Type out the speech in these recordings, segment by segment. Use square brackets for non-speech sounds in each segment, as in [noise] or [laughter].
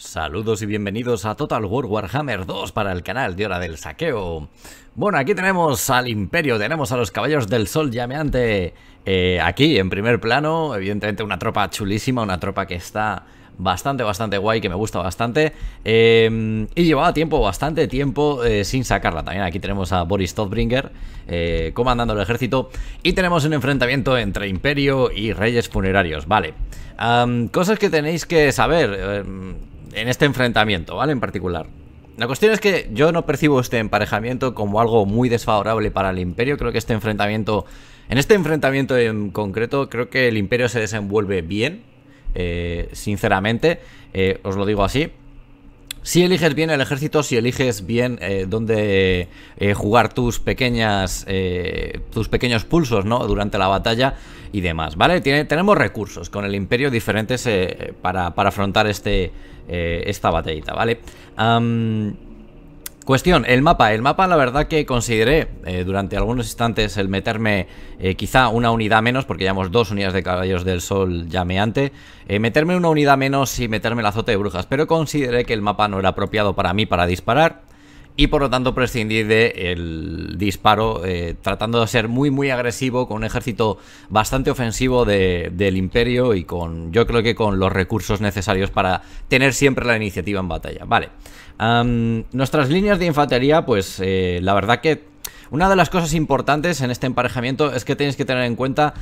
Saludos y bienvenidos a Total War Warhammer 2 para el canal de Hora del Saqueo. Bueno, aquí tenemos al Imperio, tenemos a los Caballos del Sol llameante eh, aquí en primer plano. Evidentemente una tropa chulísima, una tropa que está bastante, bastante guay, que me gusta bastante. Eh, y llevaba tiempo, bastante tiempo eh, sin sacarla. También aquí tenemos a Boris Todbringer comandando el ejército. Y tenemos un enfrentamiento entre Imperio y Reyes Funerarios, vale. cosas que tenéis que saber em, en este enfrentamiento, ¿vale? En particular. La cuestión es que yo no percibo este emparejamiento como algo muy desfavorable para el imperio. Creo que este enfrentamiento, en este enfrentamiento en concreto, creo que el imperio se desenvuelve bien, eh, sinceramente, eh, os lo digo así. Si eliges bien el ejército, si eliges bien eh, dónde eh, jugar tus pequeñas eh, tus pequeños pulsos, ¿no? Durante la batalla y demás, ¿vale? tenemos recursos con el imperio diferentes para, para, afrontar este, esta batallita, ¿vale? Cuestión, el mapa. El mapa la verdad que consideré eh, durante algunos instantes el meterme eh, quizá una unidad menos, porque llevamos dos unidades de caballos del sol llameante, eh, meterme una unidad menos y meterme el azote de brujas, pero consideré que el mapa no era apropiado para mí para disparar y por lo tanto prescindir del disparo, eh, tratando de ser muy muy agresivo, con un ejército bastante ofensivo del imperio y con yo creo que con los recursos necesarios para tener siempre la iniciativa en batalla. Vale. nuestras líneas de infantería, pues eh, la verdad que una de las cosas importantes en este emparejamiento es que tenéis que tener en cuenta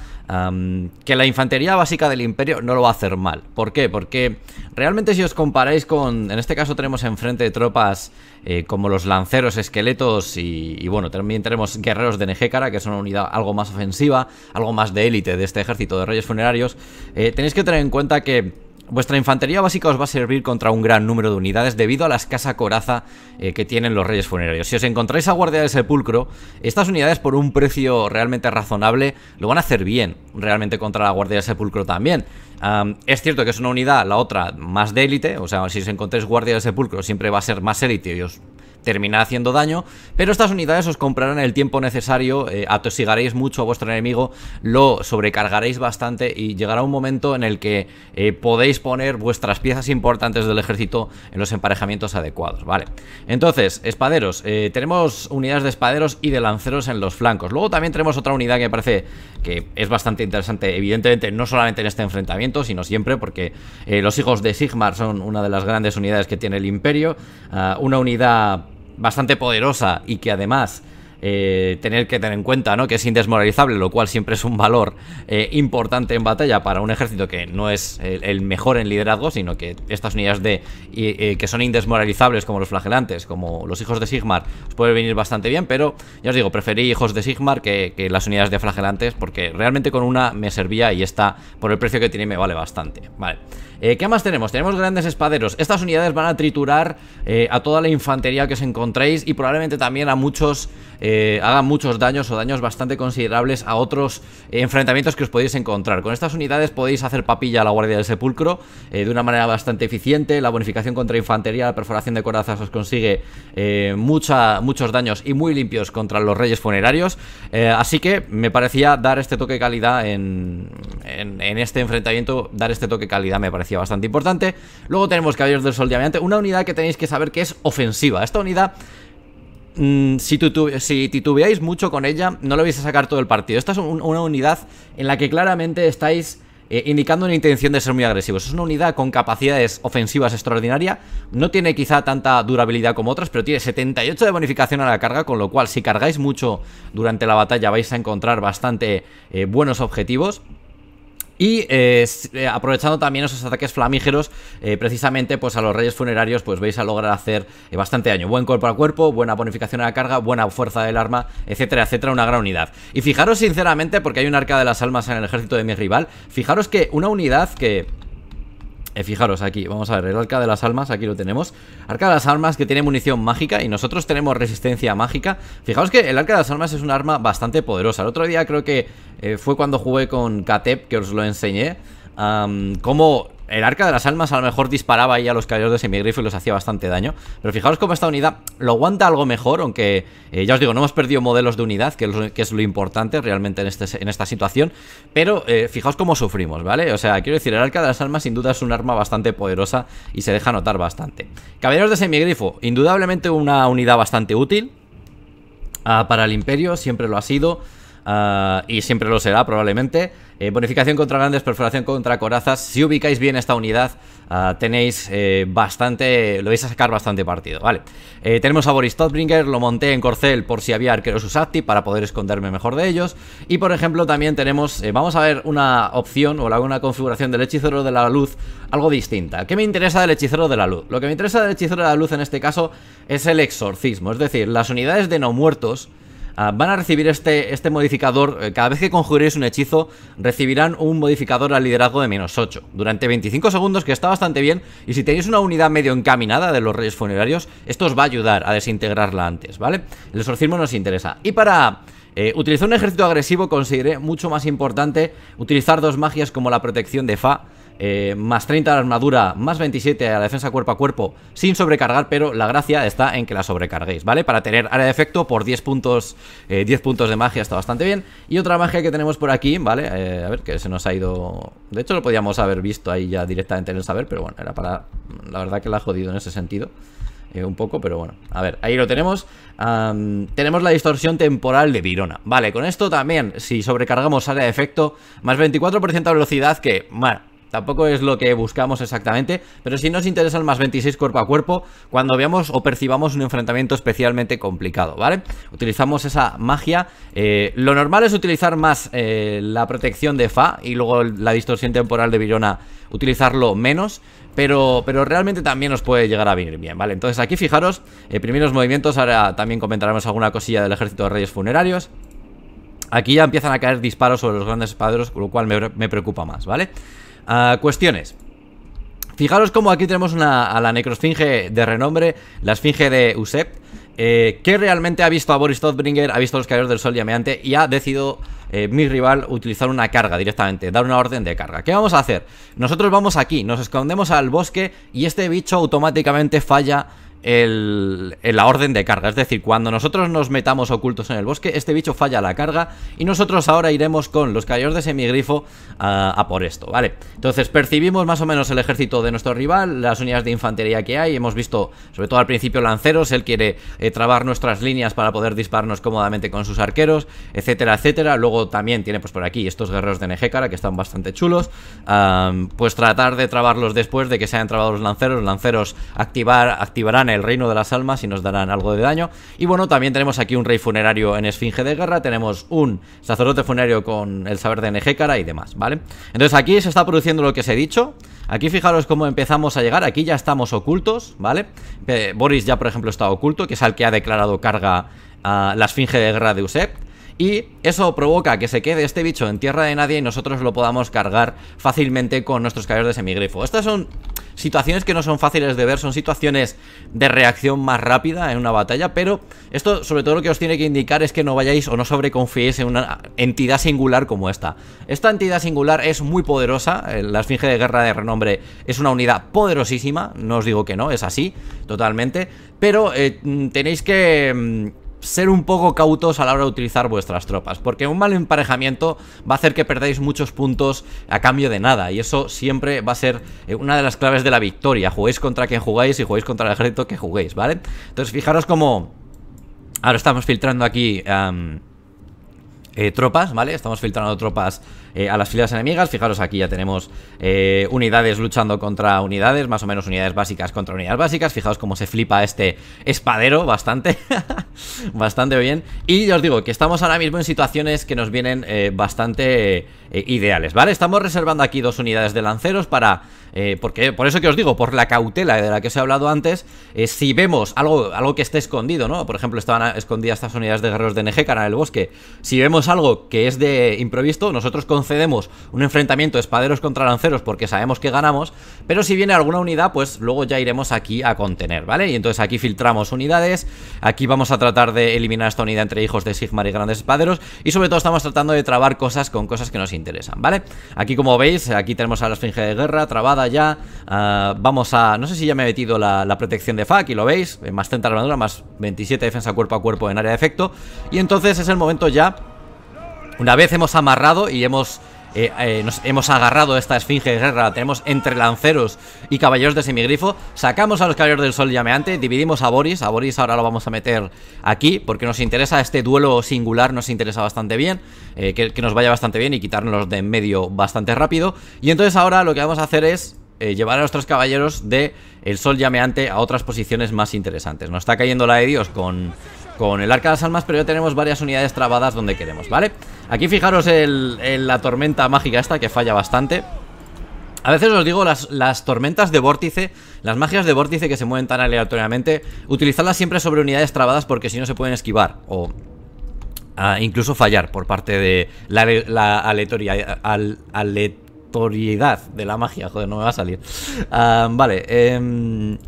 que la infantería básica del imperio no lo va a hacer mal. ¿Por qué? Porque realmente si os comparáis con... En este caso tenemos enfrente tropas eh, como los lanceros, esqueletos y, bueno, también tenemos guerreros de Nehécara, que son una unidad algo más ofensiva, algo más de élite de este ejército de reyes funerarios. Eh, tenéis que tener en cuenta que Vuestra infantería básica os va a servir contra un gran número de unidades debido a la escasa coraza eh, que tienen los reyes funerarios. Si os encontráis a guardia del sepulcro, estas unidades por un precio realmente razonable lo van a hacer bien realmente contra la guardia del sepulcro también. es cierto que es una unidad, la otra, más de élite, o sea, si os encontráis guardia del sepulcro siempre va a ser más élite y os termina haciendo daño, pero estas unidades os comprarán el tiempo necesario, eh, atosigaréis mucho a vuestro enemigo, lo sobrecargaréis bastante y llegará un momento en el que eh, podéis poner vuestras piezas importantes del ejército en los emparejamientos adecuados, ¿vale? Entonces, espaderos, eh, tenemos unidades de espaderos y de lanceros en los flancos. Luego también tenemos otra unidad que me parece que es bastante interesante, evidentemente no solamente en este enfrentamiento, sino siempre porque los hijos de Sigmar son una de las grandes unidades que tiene el imperio, ah, una unidad bastante poderosa y que además eh, tener que tener en cuenta ¿no? que es indesmoralizable, lo cual siempre es un valor eh, importante en batalla para un ejército que no es el, mejor en liderazgo, sino que estas unidades de eh, que son indesmoralizables como los flagelantes, como los hijos de Sigmar, os puede venir bastante bien, pero ya os digo, preferí hijos de Sigmar que, las unidades de flagelantes, porque realmente con una me servía y esta, por el precio que tiene, me vale bastante. Vale. ¿Qué más tenemos? Tenemos grandes espaderos. Estas unidades van a triturar a toda la infantería que os encontréis y probablemente también a muchos eh, hagan muchos daños o daños bastante considerables a otros eh, enfrentamientos que os podéis encontrar. Con estas unidades podéis hacer papilla a la Guardia del Sepulcro eh, de una manera bastante eficiente. La bonificación contra infantería, la perforación de corazas os consigue mucha, muchos daños y muy limpios contra los reyes funerarios. así que me parecía dar este toque de calidad en, este enfrentamiento, dar este toque de calidad me parecía bastante importante. Luego tenemos Caballeros del Sol Diamante, una unidad que tenéis que saber que es ofensiva. Esta unidad Mm, si, titubeáis mucho con ella, no lo vais a sacar todo el partido. Esta es una unidad en la que claramente estáis eh, indicando una intención de ser muy agresivos. Es una unidad con capacidades ofensivas extraordinarias. No tiene quizá tanta durabilidad como otras, pero tiene 78 de bonificación a la carga, con lo cual si cargáis mucho durante la batalla vais a encontrar bastante eh, buenos objetivos. Y eh, eh, aprovechando también esos ataques flamígeros, eh, precisamente pues a los reyes funerarios pues vais a lograr hacer bastante daño. Buen cuerpo a cuerpo, buena bonificación a la carga, buena fuerza del arma, etcétera, etcétera, una gran unidad. Y fijaros sinceramente, porque hay un arca de las almas en el ejército de mi rival, fijaros que una unidad que eh, fijaros aquí, vamos a ver, el Arca de las Almas, aquí lo tenemos. Arca de las Almas que tiene munición mágica y nosotros tenemos resistencia mágica. Fijaos que el Arca de las Almas es un arma bastante poderosa. El otro día creo que eh, fue cuando jugué con Katep, que os lo enseñé. como... cómo el arca de las almas a lo mejor disparaba ahí a los caballeros de semigrifo y los hacía bastante daño. Pero fijaos cómo esta unidad lo aguanta algo mejor, aunque eh, ya os digo, no hemos perdido modelos de unidad, que, es lo importante realmente este, en, esta situación. Pero eh, fijaos cómo sufrimos, ¿vale? O sea, quiero decir, el arca de las almas sin duda es un arma bastante poderosa y se deja notar bastante. Caballeros de semigrifo, indudablemente una unidad bastante útil. Ah, para el imperio siempre lo ha sido. Ah, y siempre lo será probablemente. Eh, bonificación contra grandes, perforación contra corazas. Si ubicáis bien esta unidad, ah, tenéis eh, bastante. Lo vais a sacar bastante partido, ¿vale? Eh, tenemos a Boris Todbringer, lo monté en corcel por si había arqueros usati, para poder esconderme mejor de ellos. Y por ejemplo, también tenemos. vamos a ver una opción o una configuración del hechicero de la luz algo distinta. ¿Qué me interesa del hechicero de la luz? Lo que me interesa del hechicero de la luz en este caso es el exorcismo, es decir, las unidades de no muertos Ah, van a recibir este, este modificador, eh, cada vez que conjuréis un hechizo, recibirán un modificador al liderazgo de menos 8, durante 25 segundos, que está bastante bien, y si tenéis una unidad medio encaminada de los reyes funerarios, esto os va a ayudar a desintegrarla antes, ¿vale? El exorcismo nos interesa. Y para... Eh, utilizar un ejército agresivo consideré mucho más importante utilizar dos magias como la protección de Fa eh, más 30 a la armadura, más 27 a la defensa cuerpo a cuerpo, sin sobrecargar, pero la gracia está en que la sobrecarguéis, ¿vale? Para tener área de efecto por 10 puntos, 10 eh, puntos de magia está bastante bien. Y otra magia que tenemos por aquí, ¿vale? Eh, a ver, que se nos ha ido... De hecho lo podíamos haber visto ahí ya directamente en el saber, pero bueno, era para... La verdad que la ha jodido en ese sentido. un poco, pero bueno. A ver, ahí lo tenemos. tenemos la distorsión temporal de Virona. Vale, con esto también, si sobrecargamos área de efecto, más 24% de velocidad, que, bueno, Tampoco es lo que buscamos exactamente, pero si nos interesa el más 26 cuerpo a cuerpo cuando veamos o percibamos un enfrentamiento especialmente complicado, ¿vale? Utilizamos esa magia. Eh, lo normal es utilizar más eh, la protección de Fa y luego la distorsión temporal de Virona utilizarlo menos, pero, pero realmente también nos puede llegar a venir bien, ¿vale? Entonces aquí fijaros, eh, primeros movimientos, ahora también comentaremos alguna cosilla del ejército de reyes funerarios. Aquí ya empiezan a caer disparos sobre los grandes espadros, con lo cual me, preocupa más, ¿vale? vale cuestiones. Fijaros cómo aquí tenemos una, a la necrosfinge de renombre, la esfinge de USEP, eh, que realmente ha visto a Boris Todbringer, ha visto los caídos del sol llameante y ha decidido eh, mi rival utilizar una carga directamente, dar una orden de carga. ¿Qué vamos a hacer? Nosotros vamos aquí, nos escondemos al bosque y este bicho automáticamente falla el, la orden de carga. Es decir, cuando nosotros nos metamos ocultos en el bosque, este bicho falla la carga y nosotros ahora iremos con los cayos de semigrifo ah, a, por esto, ¿vale? Entonces percibimos más o menos el ejército de nuestro rival, las unidades de infantería que hay, hemos visto sobre todo al principio lanceros, él quiere eh, trabar nuestras líneas para poder dispararnos cómodamente con sus arqueros, etcétera, etcétera. Luego también tiene pues por aquí estos guerreros de Nejecara que están bastante chulos, ah, pues tratar de trabarlos después de que se hayan trabado los lanceros, lanceros activar, activarán el reino de las almas y nos darán algo de daño. Y bueno, también tenemos aquí un rey funerario en Esfinge de Guerra, tenemos un sacerdote funerario con el saber de Negécara y demás, ¿vale? Entonces aquí se está produciendo lo que os he dicho. Aquí fijaros cómo empezamos a llegar, aquí ya estamos ocultos, ¿vale? Eh, Boris ya, por ejemplo, está oculto, que es al que ha declarado carga a la Esfinge de Guerra de Usep y eso provoca que se quede este bicho en tierra de nadie y nosotros lo podamos cargar fácilmente con nuestros caballos de semigrifo. Estas son situaciones que no son fáciles de ver, son situaciones de reacción más rápida en una batalla, pero esto sobre todo lo que os tiene que indicar es que no vayáis o no sobreconfiéis en una entidad singular como esta. Esta entidad singular es muy poderosa, eh, la Esfinge de Guerra de Renombre es una unidad poderosísima, no os digo que no, es así, totalmente, pero eh, tenéis que mm, ser un poco cautos a la hora de utilizar vuestras tropas, porque un mal emparejamiento va a hacer que perdáis muchos puntos a cambio de nada, y eso siempre va a ser eh, una de las claves de la victoria, juguéis contra quien jugáis y juguéis contra el ejército que juguéis, ¿vale? Entonces fijaros como... Ahora estamos filtrando aquí... Eh, tropas, ¿vale? Estamos filtrando tropas eh, a las filas enemigas. Fijaros, aquí ya tenemos eh, unidades luchando contra unidades, más o menos unidades básicas contra unidades básicas. Fijaos cómo se flipa este espadero, bastante, [laughs] bastante bien. Y os digo que estamos ahora mismo en situaciones que nos vienen bastante ideales, ¿vale? Estamos reservando aquí dos unidades de lanceros para... porque, por eso que os digo, por la cautela de la que os he hablado antes, si vemos algo, algo que esté escondido, ¿no? Por ejemplo, estaban escondidas estas unidades de guerreros de NG, cara en bosque. Si vemos algo que es de improviso, nosotros concedemos un enfrentamiento espaderos contra lanceros porque sabemos que ganamos, pero si viene alguna unidad, pues luego ya iremos aquí a contener, ¿vale? Y entonces aquí filtramos unidades, aquí vamos a tratar de eliminar esta unidad entre hijos de Sigmar y grandes espaderos, y sobre todo estamos tratando de trabar cosas con cosas que nos interesan, ¿vale? Aquí como veis, aquí tenemos a la esfinge de guerra, trabada ya, ah, vamos a... no sé si ya me he metido la, protección de fac y lo veis, más 30 armadura, más 27 defensa cuerpo a cuerpo en área de efecto, y entonces es el momento ya una vez hemos amarrado y hemos eh, eh, nos hemos agarrado esta esfinge de guerra, tenemos entre lanceros y caballeros de semigrifo, sacamos a los caballeros del sol llameante, dividimos a Boris, a Boris ahora lo vamos a meter aquí, porque nos interesa este duelo singular, nos interesa bastante bien, eh, que, nos vaya bastante bien y quitarnos de en medio bastante rápido, y entonces ahora lo que vamos a hacer es llevar a nuestros caballeros de el sol llameante a otras posiciones más interesantes, nos está cayendo la de Dios con con el Arca de las Almas, pero ya tenemos varias unidades trabadas donde queremos, ¿vale? Aquí fijaros en la tormenta mágica esta que falla bastante. A veces os digo, las, tormentas de vórtice, las magias de vórtice que se mueven tan aleatoriamente, utilizarlas siempre sobre unidades trabadas porque si no se pueden esquivar o ah, incluso fallar por parte de la, aleatoriedad. de la magia, joder, no me va a salir. Ah, vale, eh,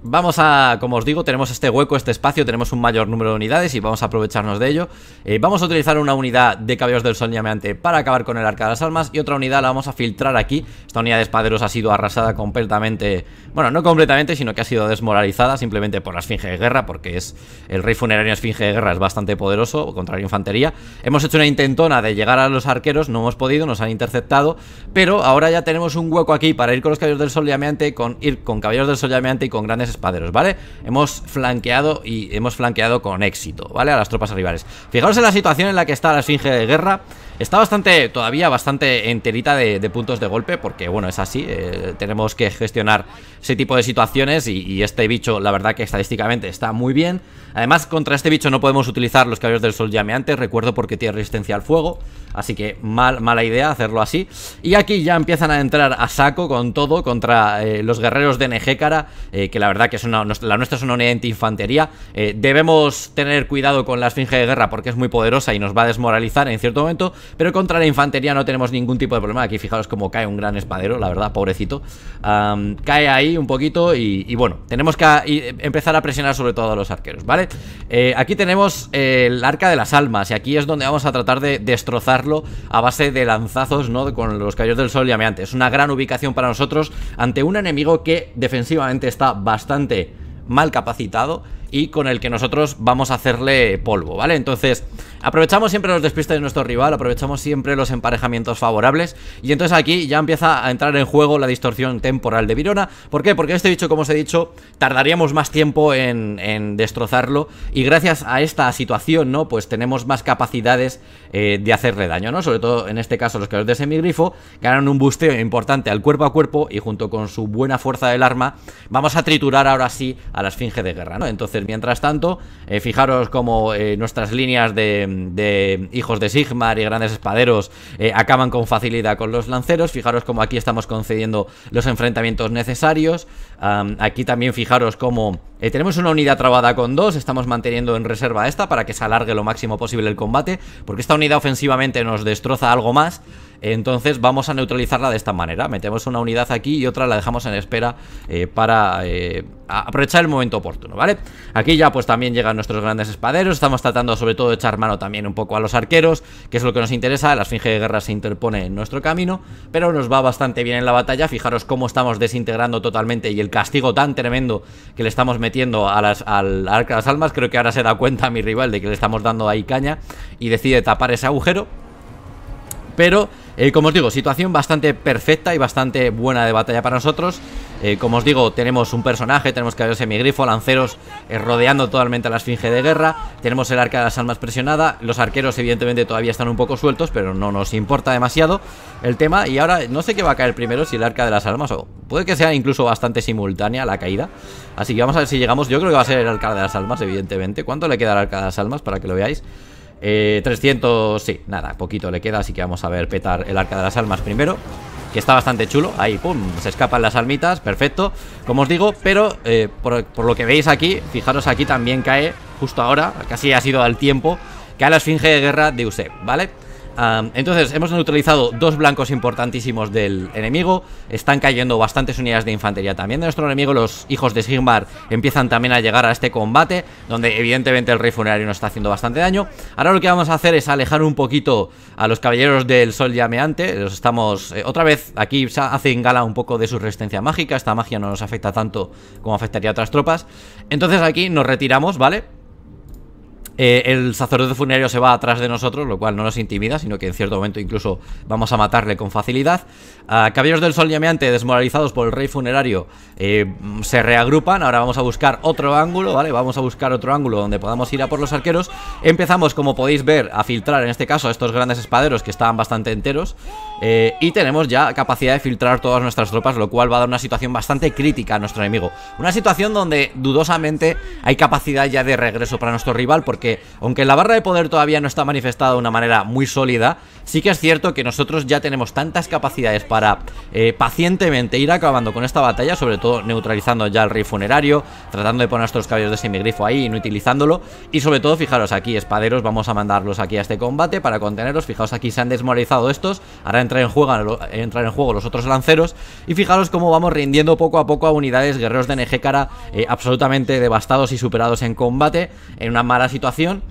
Vamos a, como os digo, tenemos este hueco, este espacio, tenemos un mayor número de unidades y vamos a aprovecharnos de ello. Eh, vamos a utilizar una unidad de caballos del Sol Llameante para acabar con el Arca de las Almas y otra unidad la vamos a filtrar aquí. Esta unidad de espaderos ha sido arrasada completamente, bueno, no completamente, sino que ha sido desmoralizada simplemente por la Esfinge de Guerra, porque es el Rey Funerario Esfinge de Guerra es bastante poderoso contra la infantería. Hemos hecho una intentona de llegar a los arqueros, no hemos podido, nos han interceptado, pero ahora ya tenemos un hueco aquí para ir con los caballos del Sol Llameante, con, ir con Caballeros del Sol Llameante y con grandes espaderos, ¿vale? Hemos flanqueado y hemos flanqueado con éxito, ¿vale? A las tropas rivales. Fijaros en la situación en la que está la esfinge de guerra. Está bastante, todavía bastante enterita de, puntos de golpe, porque bueno, es así. Eh, tenemos que gestionar ese tipo de situaciones y, este bicho, la verdad que estadísticamente está muy bien. Además, contra este bicho no podemos utilizar los caballos del sol llameantes, recuerdo porque tiene resistencia al fuego. Así que mal, mala idea hacerlo así. Y aquí ya empiezan a entrar a saco con todo contra eh, los guerreros de Nejécara, eh, que la verdad que la nuestra es una unidad de infantería. Eh, debemos tener cuidado con la esfinge de guerra porque es muy poderosa y nos va a desmoralizar en cierto momento. Pero contra la infantería no tenemos ningún tipo de problema. Aquí fijaros cómo cae un gran espadero, la verdad, pobrecito. cae ahí un poquito y, bueno, tenemos que eh, empezar a presionar sobre todo a los arqueros, ¿vale? Eh, aquí tenemos el arca de las almas y aquí es donde vamos a tratar de destrozarlo a base de lanzazos, ¿no? Con los cayos del sol y Es una gran ubicación para nosotros ante un enemigo que defensivamente está bastante bastante mal capacitado y con el que nosotros vamos a hacerle polvo, ¿vale? Entonces, Aprovechamos siempre los despistes de nuestro rival, aprovechamos siempre los emparejamientos favorables y entonces aquí ya empieza a entrar en juego la distorsión temporal de Virona. ¿Por qué? Porque este bicho, como os he dicho, tardaríamos más tiempo en, destrozarlo y gracias a esta situación, ¿no? Pues tenemos más capacidades eh, de hacerle daño, ¿no? Sobre todo en este caso los creadores de semigrifo ganan un busteo importante al cuerpo a cuerpo y junto con su buena fuerza del arma vamos a triturar ahora sí a la esfinge de guerra, ¿no? Entonces, mientras tanto, eh, fijaros como eh, nuestras líneas de de hijos de Sigmar y grandes espaderos eh, acaban con facilidad con los lanceros. Fijaros como aquí estamos concediendo los enfrentamientos necesarios. aquí también fijaros como eh, tenemos una unidad trabada con dos, estamos manteniendo en reserva esta para que se alargue lo máximo posible el combate, porque esta unidad ofensivamente nos destroza algo más. Entonces vamos a neutralizarla de esta manera. Metemos una unidad aquí y otra la dejamos en espera eh, para eh, aprovechar el momento oportuno, ¿vale? Aquí ya pues también llegan nuestros grandes espaderos. Estamos tratando sobre todo de echar mano también un poco a los arqueros, que es lo que nos interesa. La esfinge de guerra se interpone en nuestro camino, pero nos va bastante bien en la batalla. Fijaros cómo estamos desintegrando totalmente y el castigo tan tremendo que le estamos metiendo a las, de las almas. Creo que ahora se da cuenta mi rival de que le estamos dando ahí caña y decide tapar ese agujero. Pero, eh, como os digo, situación bastante perfecta y bastante buena de batalla para nosotros. Eh, como os digo, tenemos un personaje, tenemos que semigrifo, lanceros eh, rodeando totalmente a la esfinge de guerra, tenemos el arca de las almas presionada, los arqueros evidentemente todavía están un poco sueltos, pero no nos importa demasiado el tema. Y ahora no sé qué va a caer primero, si el arca de las almas o puede que sea incluso bastante simultánea la caída. Así que vamos a ver si llegamos, yo creo que va a ser el arca de las almas, evidentemente. ¿Cuánto le queda al arca de las almas para que lo veáis? Eh, 300, sí, nada, poquito le queda Así que vamos a ver petar el arca de las almas primero que está bastante chulo Ahí, pum, se escapan las almitas, perfecto Como os digo, pero eh, por, lo que veis aquí Fijaros aquí también cae Justo ahora, casi ha sido al tiempo Cae la esfinge de guerra de Usep, ¿vale? vale entonces, hemos neutralizado dos blancos importantísimos del enemigo. Están cayendo bastantes unidades de infantería también de nuestro enemigo. Los hijos de Sigmar empiezan también a llegar a este combate, donde evidentemente el rey funerario nos está haciendo bastante daño. Ahora lo que vamos a hacer es alejar un poquito a los caballeros del sol llameante. Los estamos, eh, otra vez, aquí hacen gala un poco de su resistencia mágica. Esta magia no nos afecta tanto como afectaría a otras tropas. Entonces aquí nos retiramos, ¿vale? Eh, el sacerdote funerario se va atrás de nosotros, lo cual no nos intimida, sino que en cierto momento incluso vamos a matarle con facilidad. a Caballeros del Sol Llameante, desmoralizados por el rey funerario, eh, se reagrupan. Ahora vamos a buscar otro ángulo, ¿vale? Vamos a buscar otro ángulo donde podamos ir a por los arqueros. Empezamos, como podéis ver, a filtrar en este caso a estos grandes espaderos que estaban bastante enteros. Eh, y tenemos ya capacidad de filtrar todas nuestras tropas, lo cual va a dar una situación bastante crítica a nuestro enemigo. Una situación donde dudosamente hay capacidad ya de regreso para nuestro rival, porque aunque la barra de poder todavía no está manifestada de una manera muy sólida, Sí que es cierto que nosotros ya tenemos tantas capacidades para eh, pacientemente ir acabando con esta batalla, sobre todo neutralizando ya el rey funerario, tratando de poner estos caballos de semigrifo ahí, no utilizándolo y sobre todo, fijaros aquí, espaderos, vamos a mandarlos aquí a este combate para contenerlos, fijaos aquí se han desmoralizado estos, ahora entrar en juego, en juego los otros lanceros, y fijaros cómo vamos rindiendo poco a poco a unidades guerreros de NG eh, absolutamente devastados y superados en combate, en una mala situación,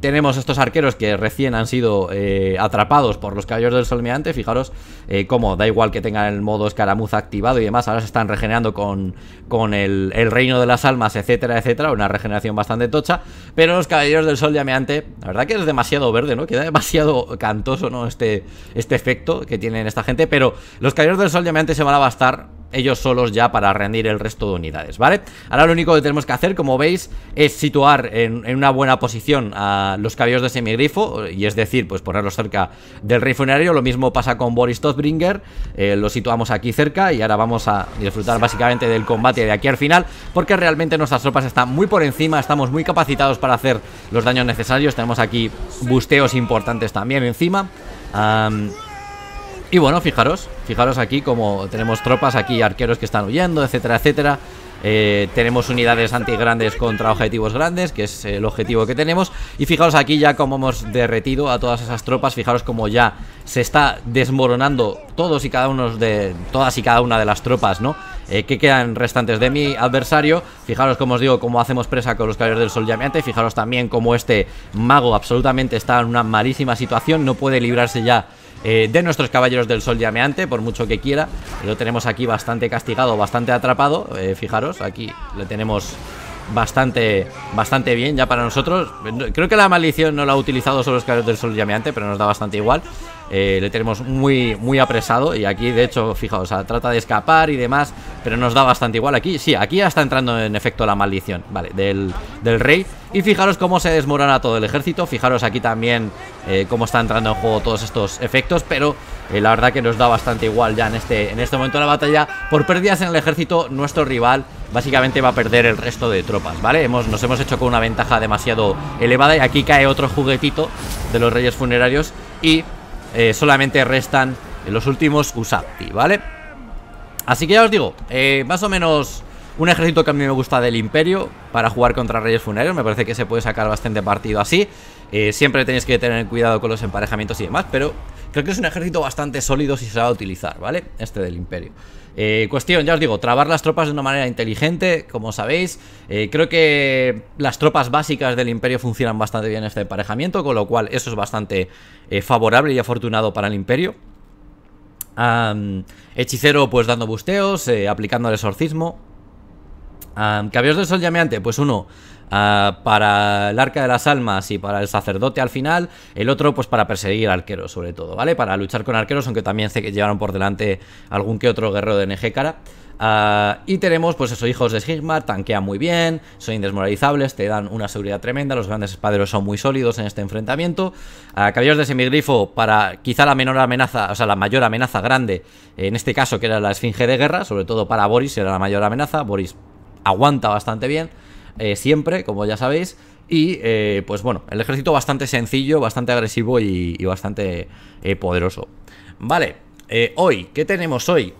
tenemos estos arqueros que recién han sido eh, atrapados por los caballeros del sol meante Fijaros eh, cómo da igual que tengan el modo escaramuza activado y demás. Ahora se están regenerando con, con el, reino de las almas, etcétera, etcétera. Una regeneración bastante tocha. Pero los caballeros del sol llameante, la verdad que es demasiado verde, ¿no? Queda demasiado cantoso, ¿no? Este, este efecto que tienen esta gente. Pero los caballeros del sol llameante se van a bastar ellos solos ya para rendir el resto de unidades, ¿vale? Ahora lo único que tenemos que hacer, como veis, es situar en, una buena posición a los caballos de semigrifo, y es decir, pues ponerlos cerca del rey funerario, lo mismo pasa con Boris Todbringer, eh, lo situamos aquí cerca y ahora vamos a disfrutar básicamente del combate de aquí al final, porque realmente nuestras tropas están muy por encima, estamos muy capacitados para hacer los daños necesarios, tenemos aquí busteos importantes también encima, y bueno, fijaros, Fijaros aquí como tenemos tropas, aquí arqueros que están huyendo, etcétera, etcétera. Eh, tenemos unidades antigrandes contra objetivos grandes, que es el objetivo que tenemos. Y fijaros aquí ya como hemos derretido a todas esas tropas, fijaros como ya se está desmoronando todos y cada uno de todas y cada una de las tropas, ¿no? Eh, que quedan restantes de mi adversario. Fijaros, como os digo, cómo hacemos presa con los caballeros del sol llameante. Fijaros también cómo este mago absolutamente está en una malísima situación, no puede librarse ya eh, de nuestros Caballeros del Sol Llameante, por mucho que quiera. Lo tenemos aquí bastante castigado, bastante atrapado. Eh, fijaros, aquí lo tenemos bastante, bastante bien ya para nosotros. Creo que la maldición no la ha utilizado sobre los Caballeros del Sol Llameante, pero nos da bastante igual. Eh, le tenemos muy, muy apresado y aquí de hecho, fijaos, trata de escapar y demás, pero nos da bastante igual aquí, sí, aquí ya está entrando en efecto la maldición, vale, del, rey y fijaros cómo se desmorona todo el ejército, fijaros aquí también eh, cómo está entrando en juego todos estos efectos, pero eh, la verdad que nos da bastante igual ya en este, en este momento de la batalla, por pérdidas en el ejército, nuestro rival básicamente va a perder el resto de tropas, ¿vale? Hemos, nos hemos hecho con una ventaja demasiado elevada y aquí cae otro juguetito de los reyes funerarios y eh, solamente restan los últimos Usapti, ¿vale? Así que ya os digo, eh, más o menos un ejército que a mí me gusta del Imperio para jugar contra Reyes Funerarios. Me parece que se puede sacar bastante partido así. Eh, siempre tenéis que tener cuidado con los emparejamientos y demás, pero Creo que es un ejército bastante sólido si se va a utilizar, ¿vale? Este del imperio. Eh, cuestión, ya os digo, trabar las tropas de una manera inteligente, como sabéis. Eh, creo que las tropas básicas del imperio funcionan bastante bien en este emparejamiento, con lo cual eso es bastante eh, favorable y afortunado para el imperio. hechicero, pues dando busteos, aplicando el exorcismo. Um, del Sol Llameante, pues uno, Ah, para el arca de las almas y para el sacerdote al final, el otro pues para perseguir arqueros sobre todo, ¿vale? Para luchar con arqueros, aunque también que llevaron por delante algún que otro guerrero de NG ah, y tenemos, pues esos hijos de Sigmar, tanquean muy bien, son indesmoralizables, te dan una seguridad tremenda, los grandes espaderos son muy sólidos en este enfrentamiento. a ah, caballeros de semigrifo para quizá la menor amenaza, o sea, la mayor amenaza grande, en este caso que era la esfinge de guerra, sobre todo para Boris era la mayor amenaza, Boris aguanta bastante bien. Eh, siempre, como ya sabéis. Y eh, pues bueno, el ejército bastante sencillo, bastante agresivo y, bastante eh, poderoso. Vale, hoy, ¿qué tenemos hoy?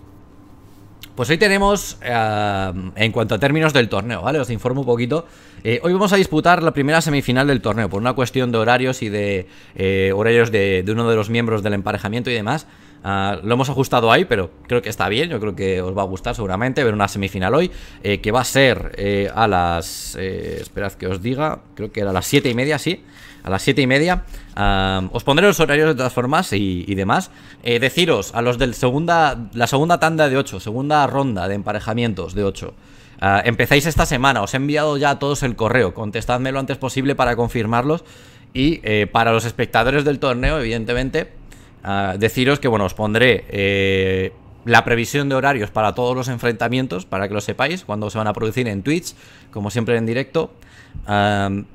Pues hoy tenemos, en cuanto a términos del torneo, ¿vale? Os informo un poquito. hoy vamos a disputar la primera semifinal del torneo, por una cuestión de horarios y de horarios de uno de los miembros del emparejamiento y demás. Ah, lo hemos ajustado ahí, pero creo que está bien. Yo creo que os va a gustar seguramente ver una semifinal hoy. Eh, que va a ser eh, a las. Eh, esperad que os diga. Creo que era a las 7 y media, sí. A las 7 y media. Ah, os pondré los horarios de todas formas y, demás. Eh, deciros a los del segunda. La segunda tanda de 8, segunda ronda de emparejamientos de 8. Ah, empezáis esta semana, os he enviado ya a todos el correo, contestadme lo antes posible para confirmarlos y para los espectadores del torneo, evidentemente, deciros que, bueno, os pondré eh, la previsión de horarios para todos los enfrentamientos, para que lo sepáis, cuando se van a producir en Twitch, como siempre en directo.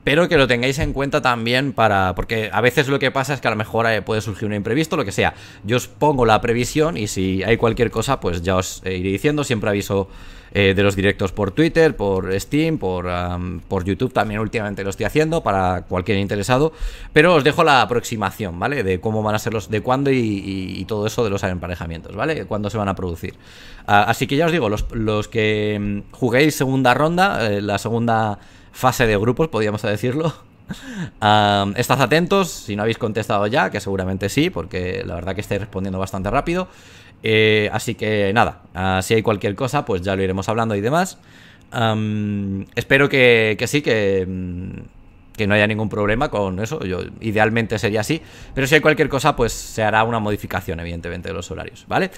pero que lo tengáis en cuenta también para. Porque a veces lo que pasa es que a lo mejor eh, puede surgir un imprevisto, lo que sea. Yo os pongo la previsión y si hay cualquier cosa, pues ya os eh, iré diciendo. Siempre aviso eh, de los directos por Twitter, por Steam, por, YouTube también últimamente lo estoy haciendo para cualquier interesado. Pero os dejo la aproximación, ¿vale? De cómo van a ser los, de cuándo y, todo eso de los emparejamientos, ¿vale? Cuándo se van a producir. Ah, así que ya os digo, los, que mm, juguéis segunda ronda, eh, la segunda fase de grupos, podríamos decirlo. [laughs] estad atentos si no habéis contestado ya, que seguramente sí, porque la verdad que estáis respondiendo bastante rápido. Eh, así que nada, si hay cualquier cosa, pues ya lo iremos hablando y demás. espero que, sí, mm, que, no haya ningún problema con eso. Yo, idealmente sería así. Pero si hay cualquier cosa, pues se hará una modificación, evidentemente, de los horarios, ¿vale?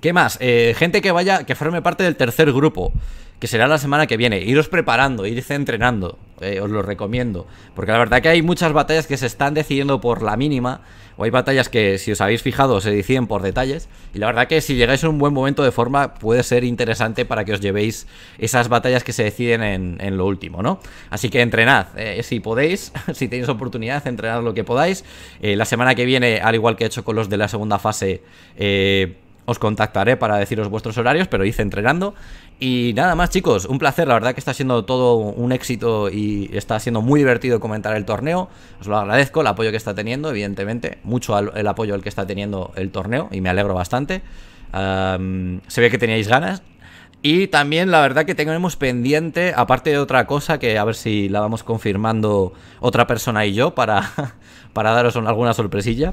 ¿Qué más? Eh, gente que vaya, que forme parte del tercer grupo, que será la semana que viene. Iros preparando, irse entrenando. Eh, os lo recomiendo. Porque la verdad que hay muchas batallas que se están decidiendo por la mínima. O hay batallas que, si os habéis fijado, se deciden por detalles. Y la verdad que si llegáis en un buen momento de forma, puede ser interesante para que os llevéis esas batallas que se deciden en, lo último, ¿no? Así que entrenad. Eh, si podéis, [laughs] si tenéis oportunidad, entrenad lo que podáis. Eh, la semana que viene, al igual que he hecho con los de la segunda fase, eh os contactaré para deciros vuestros horarios, pero hice entregando Y nada más, chicos, un placer. La verdad que está siendo todo un éxito y está siendo muy divertido comentar el torneo. Os lo agradezco, el apoyo que está teniendo, evidentemente. Mucho el apoyo al que está teniendo el torneo y me alegro bastante. se ve que teníais ganas. Y también la verdad que tenemos pendiente, aparte de otra cosa, que a ver si la vamos confirmando otra persona y yo para, [laughs] para daros alguna sorpresilla.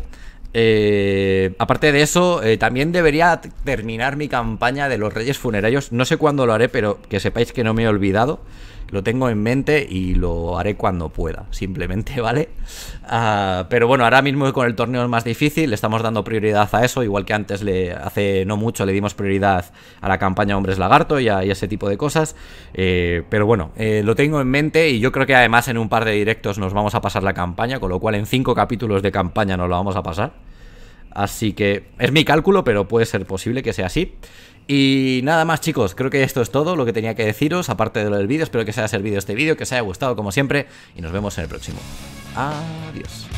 Eh, aparte de eso, eh, también debería terminar mi campaña de los Reyes Funerarios. No sé cuándo lo haré, pero que sepáis que no me he olvidado. Lo tengo en mente y lo haré cuando pueda, simplemente, [laughs] ¿vale? Ah, pero bueno, ahora mismo con el torneo es más difícil, le estamos dando prioridad a eso, igual que antes, le, hace no mucho, le dimos prioridad a la campaña Hombres Lagarto y a, ese tipo de cosas. Eh, pero bueno, lo tengo en mente y yo creo que además en un par de directos nos vamos a pasar la campaña, con lo cual en cinco capítulos de campaña nos lo vamos a pasar. Así que es mi cálculo, pero puede ser posible que sea así. Y nada más chicos, creo que esto es todo lo que tenía que deciros, aparte de lo del vídeo, espero que os haya servido este vídeo, que os haya gustado como siempre, y nos vemos en el próximo. Adiós.